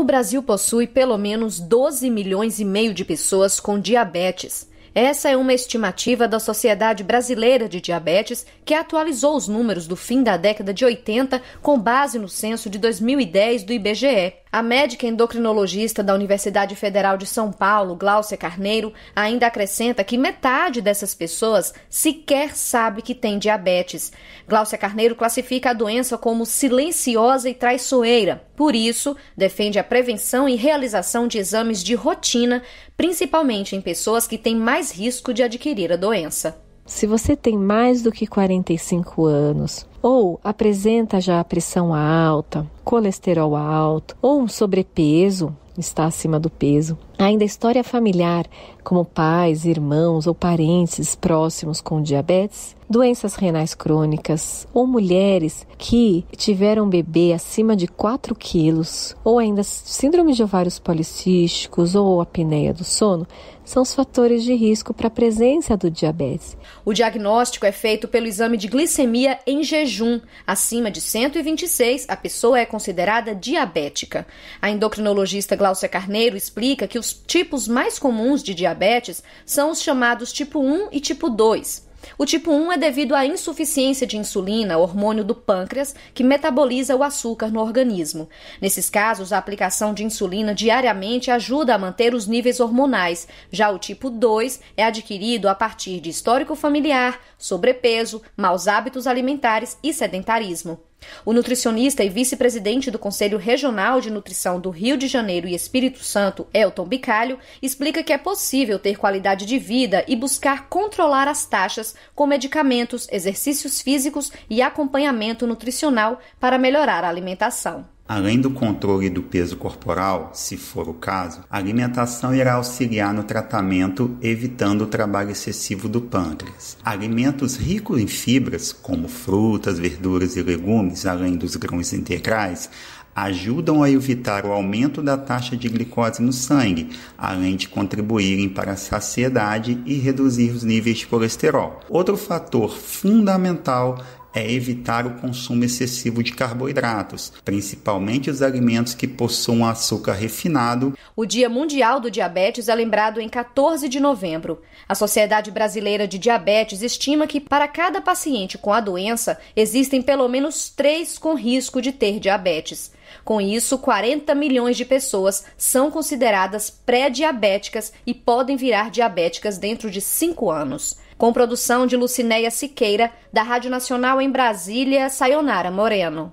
O Brasil possui pelo menos 12 milhões e meio de pessoas com diabetes. Essa é uma estimativa da Sociedade Brasileira de Diabetes, que atualizou os números do fim da década de 80 com base no censo de 2010 do IBGE. A médica endocrinologista da Universidade Federal de São Paulo, Gláucia Carneiro, ainda acrescenta que metade dessas pessoas sequer sabe que tem diabetes. Gláucia Carneiro classifica a doença como silenciosa e traiçoeira. Por isso, defende a prevenção e realização de exames de rotina, principalmente em pessoas que têm mais risco de adquirir a doença. Se você tem mais do que 45 anos, ou apresenta já pressão alta, colesterol alto ou um sobrepeso, está acima do peso. Ainda a história familiar, como pais, irmãos ou parentes próximos com diabetes, doenças renais crônicas ou mulheres que tiveram bebê acima de 4 quilos ou ainda síndrome de ovários policísticos ou apneia do sono são os fatores de risco para a presença do diabetes. O diagnóstico é feito pelo exame de glicemia em jejum jejum. Acima de 126, a pessoa é considerada diabética. A endocrinologista Gláucia Carneiro explica que os tipos mais comuns de diabetes são os chamados tipo 1 e tipo 2. O tipo 1 é devido à insuficiência de insulina, hormônio do pâncreas, que metaboliza o açúcar no organismo. Nesses casos, a aplicação de insulina diariamente ajuda a manter os níveis hormonais. Já o tipo 2 é adquirido a partir de histórico familiar, sobrepeso, maus hábitos alimentares e sedentarismo. O nutricionista e vice-presidente do Conselho Regional de Nutrição do Rio de Janeiro e Espírito Santo, Elton Bicalho, explica que é possível ter qualidade de vida e buscar controlar as taxas com medicamentos, exercícios físicos e acompanhamento nutricional para melhorar a alimentação. Além do controle do peso corporal, se for o caso, a alimentação irá auxiliar no tratamento, evitando o trabalho excessivo do pâncreas. Alimentos ricos em fibras, como frutas, verduras e legumes, além dos grãos integrais, ajudam a evitar o aumento da taxa de glicose no sangue, além de contribuírem para a saciedade e reduzir os níveis de colesterol. Outro fator fundamental é evitar o consumo excessivo de carboidratos, principalmente os alimentos que possuam açúcar refinado. O Dia Mundial do Diabetes é lembrado em 14 de novembro. A Sociedade Brasileira de Diabetes estima que para cada paciente com a doença existem pelo menos três com risco de ter diabetes. Com isso, 40 milhões de pessoas são consideradas pré-diabéticas e podem virar diabéticas dentro de cinco anos com produção de Lucinéia Siqueira, da Rádio Nacional em Brasília, Sayonara Moreno.